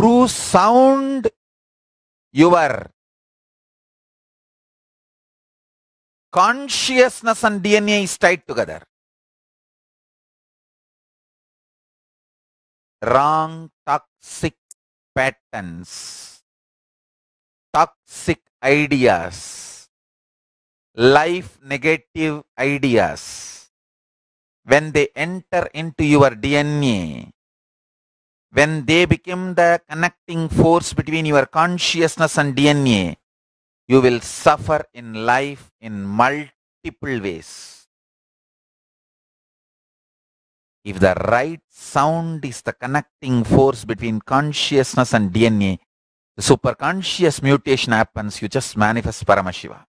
through sound your consciousness and DNA is tied together. Wrong toxic patterns, toxic ideas, life negative ideas, when they enter into your DNA, when they become the connecting force between your consciousness and DNA, you will suffer in life in multiple ways. If the right sound is the connecting force between consciousness and DNA, the superconscious mutation happens, you just manifest Paramashiva.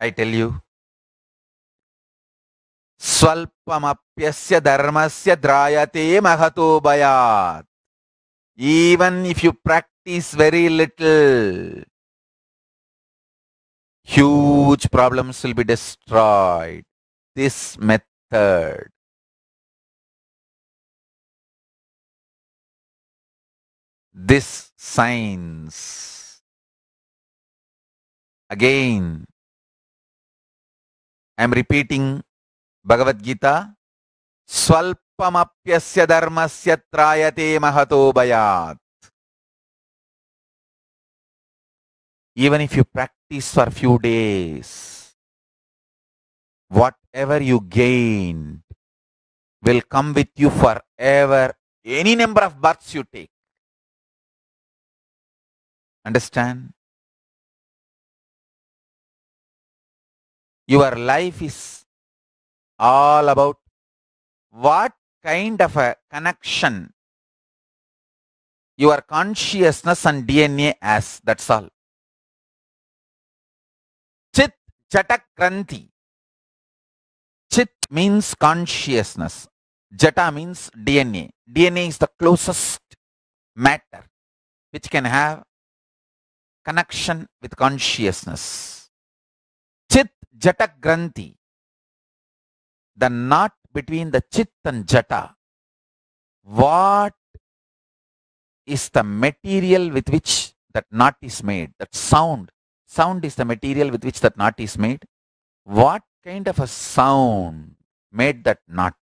I tell you, Swalpamapyasya dharmasya drayate mahato bayat. Even if you practice very little, huge problems will be destroyed. This method. This science. Again, I am repeating Bhagavad Gita स्वल्पमप्यस्य धर्मस्य त्रायते Mahato भयात even if you practice for few days what ever you gain will come with you for ever any number of births you take understand your life is all about what kind of a connection your consciousness and DNA has. That's all. Chit Jata Kranti. Chit means consciousness. Jata means DNA. DNA is the closest matter which can have connection with consciousness. Chit Jata Granthi the knot between the chit and jata, what is the material with which that knot is made? That sound. Sound is the material with which that knot is made. What kind of a sound made that knot?